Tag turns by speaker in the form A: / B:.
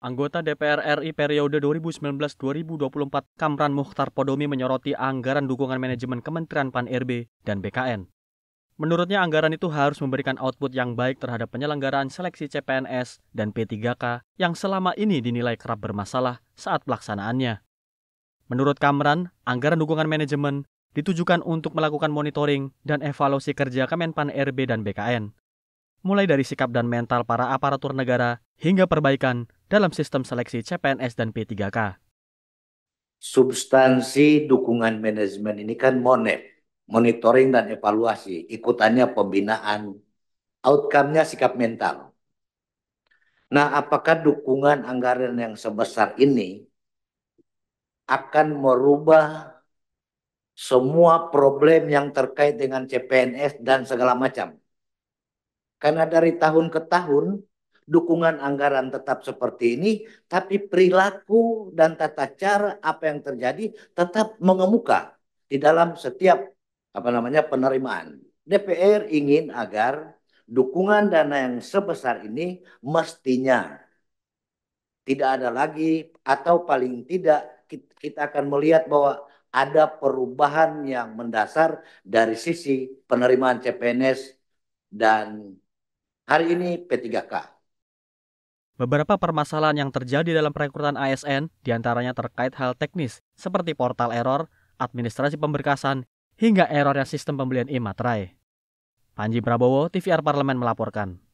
A: Anggota DPR RI periode 2019-2024 Kamran Muhtar Podomi menyoroti anggaran dukungan manajemen Kementerian Pan-RB dan BKN. Menurutnya anggaran itu harus memberikan output yang baik terhadap penyelenggaraan seleksi CPNS dan P3K yang selama ini dinilai kerap bermasalah saat pelaksanaannya. Menurut Kamran, anggaran dukungan manajemen ditujukan untuk melakukan monitoring dan evaluasi kerja Kemenpan RB dan BKN mulai dari sikap dan mental para aparatur negara hingga perbaikan dalam sistem seleksi CPNS dan P3K.
B: Substansi dukungan manajemen ini kan monet, monitoring dan evaluasi, ikutannya pembinaan, outcome-nya sikap mental. Nah, apakah dukungan anggaran yang sebesar ini akan merubah semua problem yang terkait dengan CPNS dan segala macam. Karena dari tahun ke tahun dukungan anggaran tetap seperti ini, tapi perilaku dan tata cara apa yang terjadi tetap mengemuka di dalam setiap apa namanya penerimaan. DPR ingin agar dukungan dana yang sebesar ini mestinya tidak ada lagi atau paling tidak kita akan melihat bahwa ada perubahan yang mendasar dari sisi penerimaan CPNS dan hari ini P3K.
A: Beberapa permasalahan yang terjadi dalam perekrutan ASN diantaranya terkait hal teknis seperti portal error, administrasi pemberkasan, hingga errornya sistem pembelian imaterai. Panji Prabowo, TVR Parlemen melaporkan.